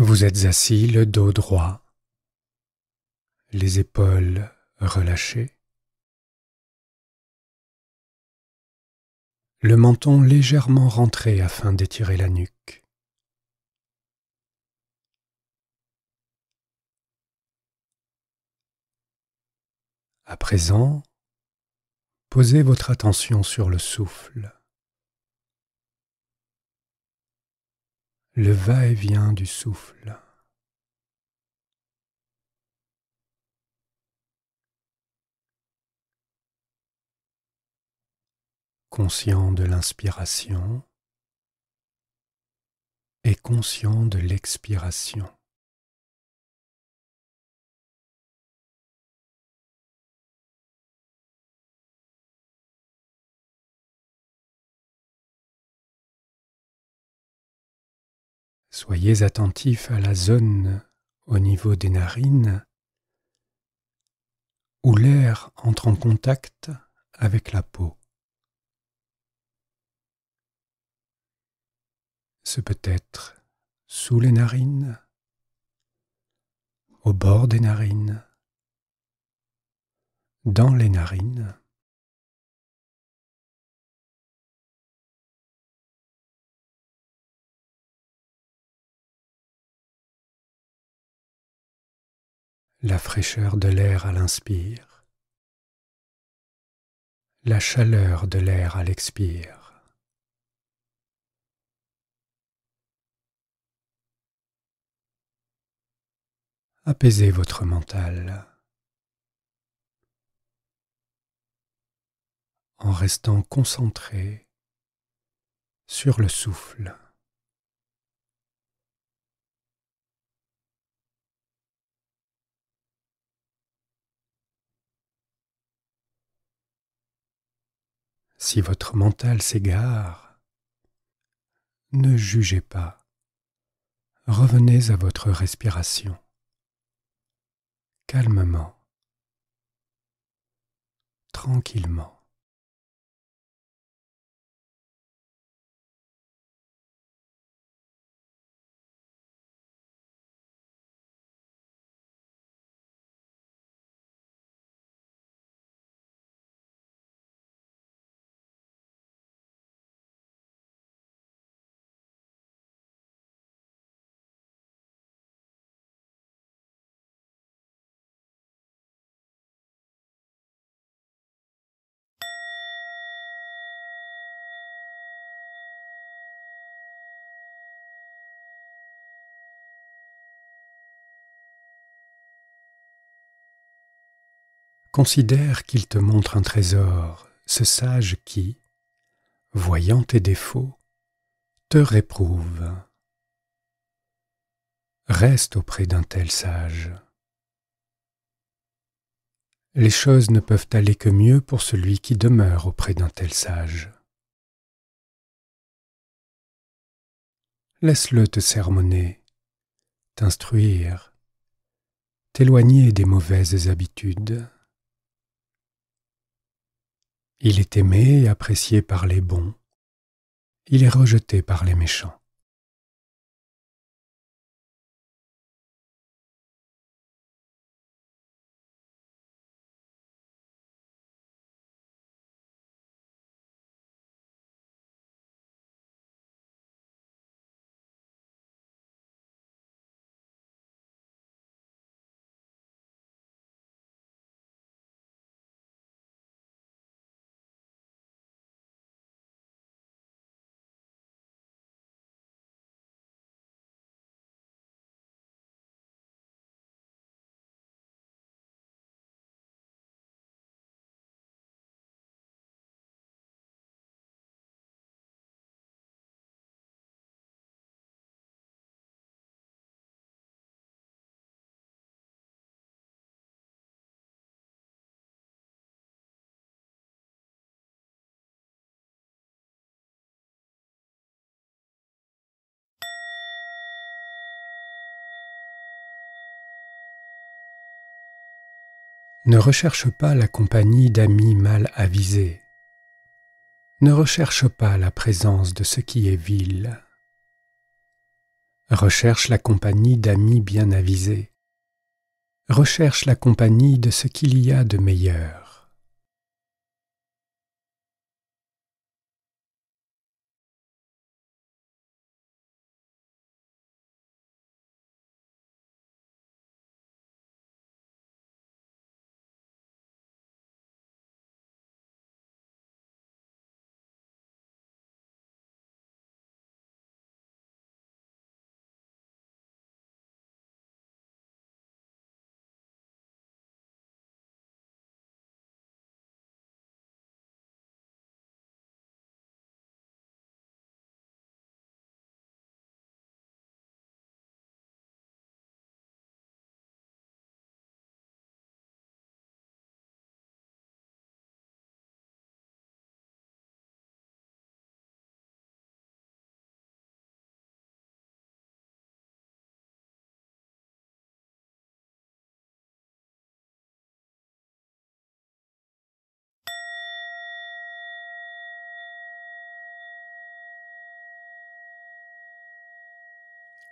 Vous êtes assis le dos droit, les épaules relâchées, le menton légèrement rentré afin d'étirer la nuque. À présent, posez votre attention sur le souffle. le va-et-vient du souffle. Conscient de l'inspiration et conscient de l'expiration. Soyez attentif à la zone au niveau des narines où l'air entre en contact avec la peau. Ce peut être sous les narines, au bord des narines, dans les narines, la fraîcheur de l'air à l'inspire, la chaleur de l'air à l'expire. Apaisez votre mental en restant concentré sur le souffle. si votre mental s'égare, ne jugez pas. Revenez à votre respiration. Calmement. Tranquillement. Considère qu'il te montre un trésor, ce sage qui, voyant tes défauts, te réprouve. Reste auprès d'un tel sage. Les choses ne peuvent aller que mieux pour celui qui demeure auprès d'un tel sage. Laisse-le te sermonner, t'instruire, t'éloigner des mauvaises habitudes. Il est aimé et apprécié par les bons, il est rejeté par les méchants. Ne recherche pas la compagnie d'amis mal avisés. Ne recherche pas la présence de ce qui est vil. Recherche la compagnie d'amis bien avisés. Recherche la compagnie de ce qu'il y a de meilleur.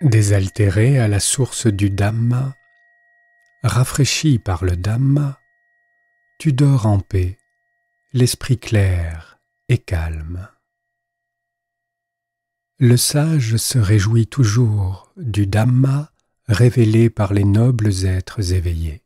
Désaltéré à la source du Dhamma, rafraîchi par le Dhamma, tu dors en paix, l'esprit clair et calme. Le sage se réjouit toujours du Dhamma révélé par les nobles êtres éveillés.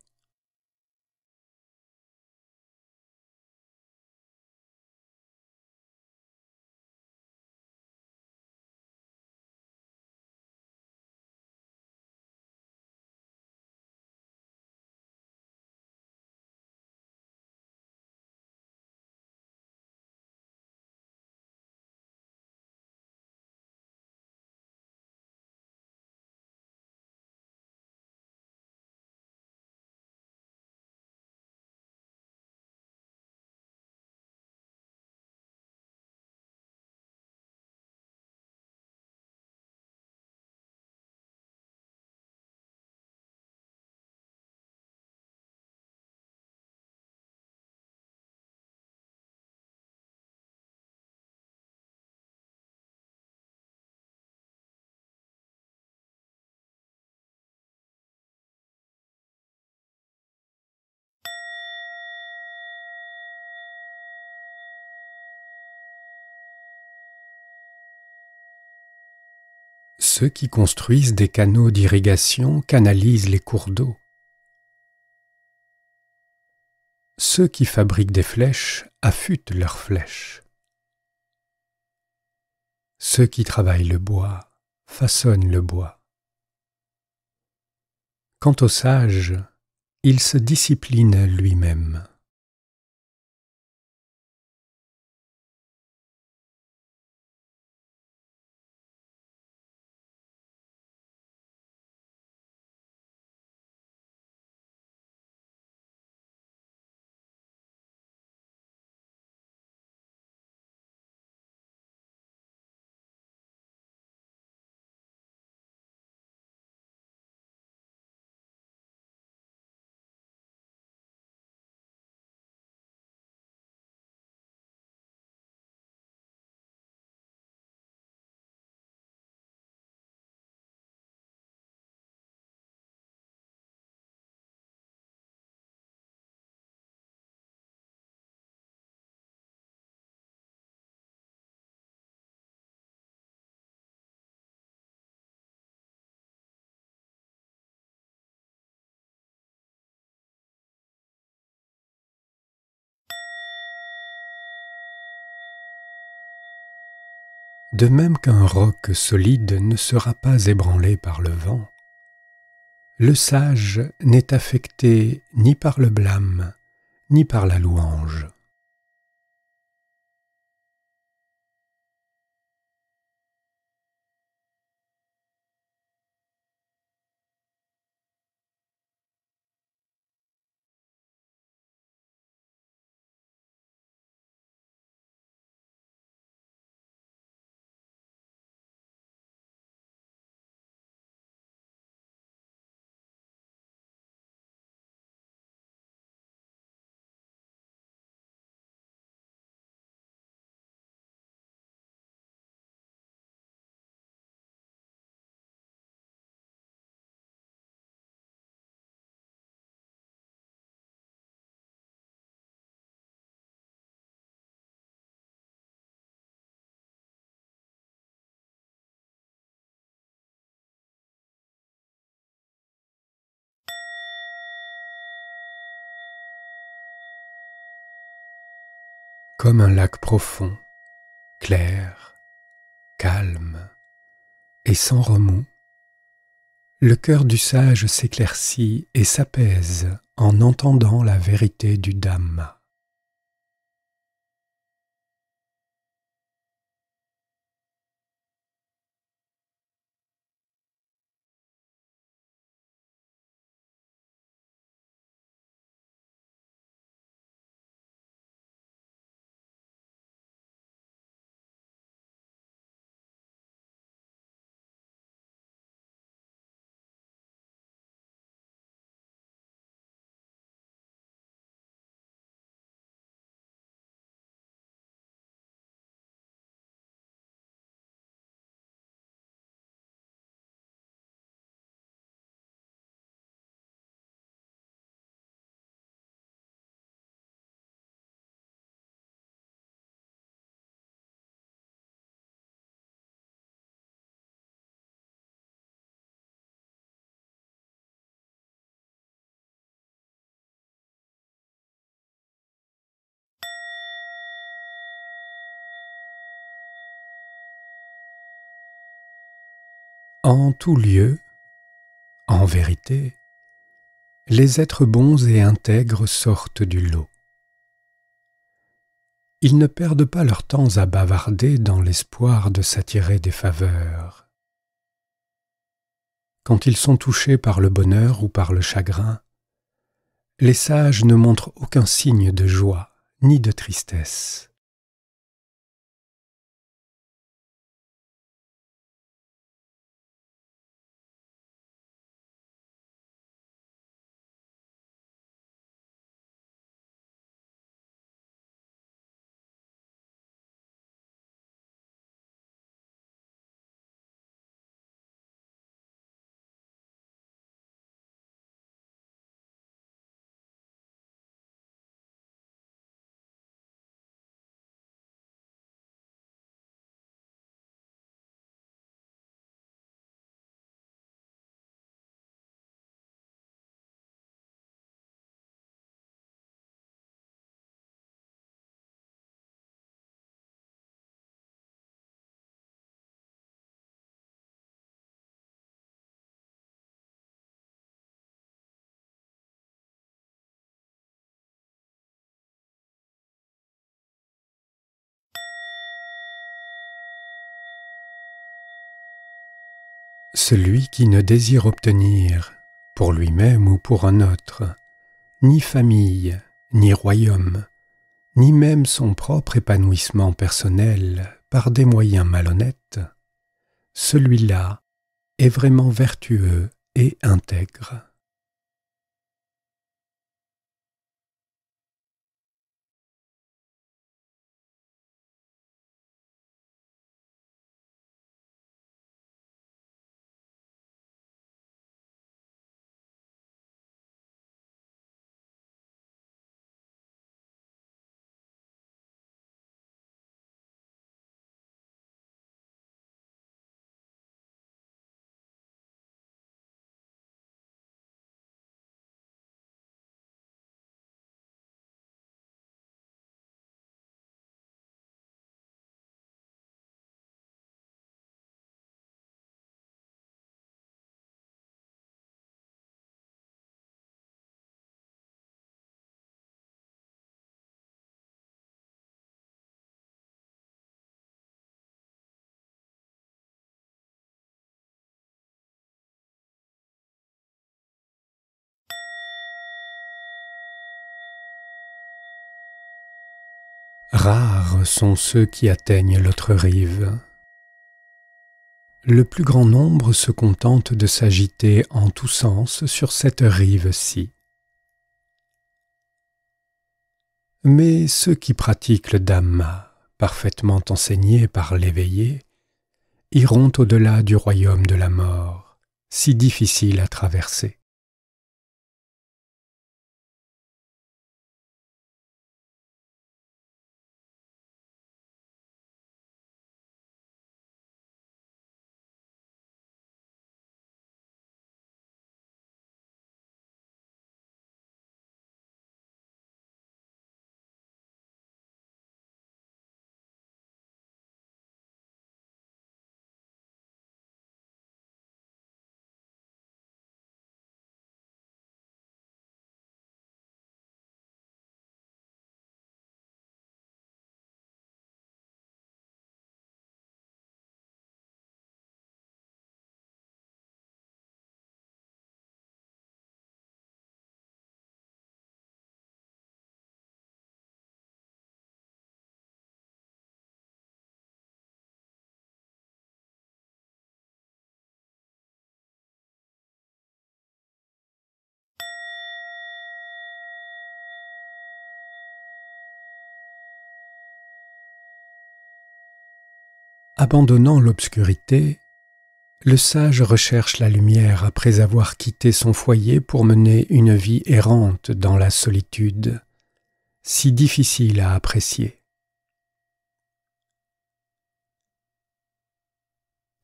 Ceux qui construisent des canaux d'irrigation canalisent les cours d'eau. Ceux qui fabriquent des flèches affûtent leurs flèches. Ceux qui travaillent le bois façonnent le bois. Quant au sage, il se discipline lui-même. De même qu'un roc solide ne sera pas ébranlé par le vent, le sage n'est affecté ni par le blâme, ni par la louange. comme un lac profond, clair, calme et sans remous, le cœur du sage s'éclaircit et s'apaise en entendant la vérité du Dhamma. En tout lieu, en vérité, les êtres bons et intègres sortent du lot. Ils ne perdent pas leur temps à bavarder dans l'espoir de s'attirer des faveurs. Quand ils sont touchés par le bonheur ou par le chagrin, les sages ne montrent aucun signe de joie ni de tristesse. Celui qui ne désire obtenir, pour lui-même ou pour un autre, ni famille, ni royaume, ni même son propre épanouissement personnel par des moyens malhonnêtes, celui-là est vraiment vertueux et intègre. Rares sont ceux qui atteignent l'autre rive. Le plus grand nombre se contente de s'agiter en tous sens sur cette rive-ci. Mais ceux qui pratiquent le Dhamma, parfaitement enseigné par l'éveillé, iront au-delà du royaume de la mort, si difficile à traverser. Abandonnant l'obscurité, le sage recherche la lumière après avoir quitté son foyer pour mener une vie errante dans la solitude, si difficile à apprécier.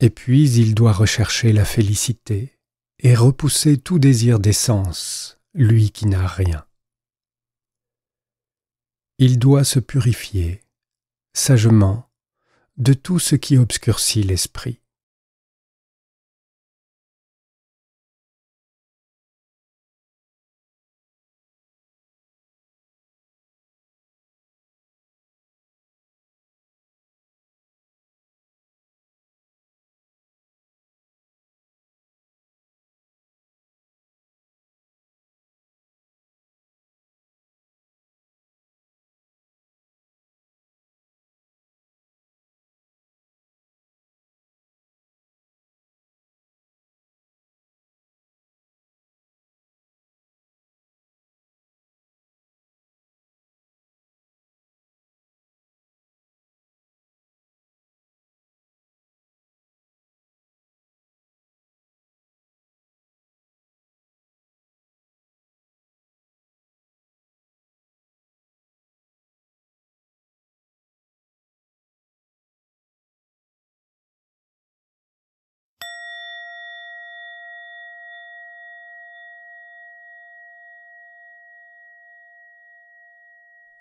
Et puis il doit rechercher la félicité et repousser tout désir d'essence, lui qui n'a rien. Il doit se purifier, sagement, de tout ce qui obscurcit l'esprit.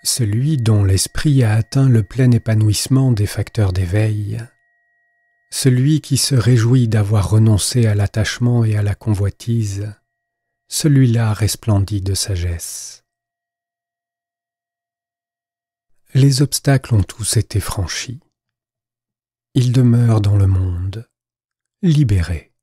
celui dont l'esprit a atteint le plein épanouissement des facteurs d'éveil, celui qui se réjouit d'avoir renoncé à l'attachement et à la convoitise, celui-là resplendit de sagesse. Les obstacles ont tous été franchis. Il demeure dans le monde, libéré.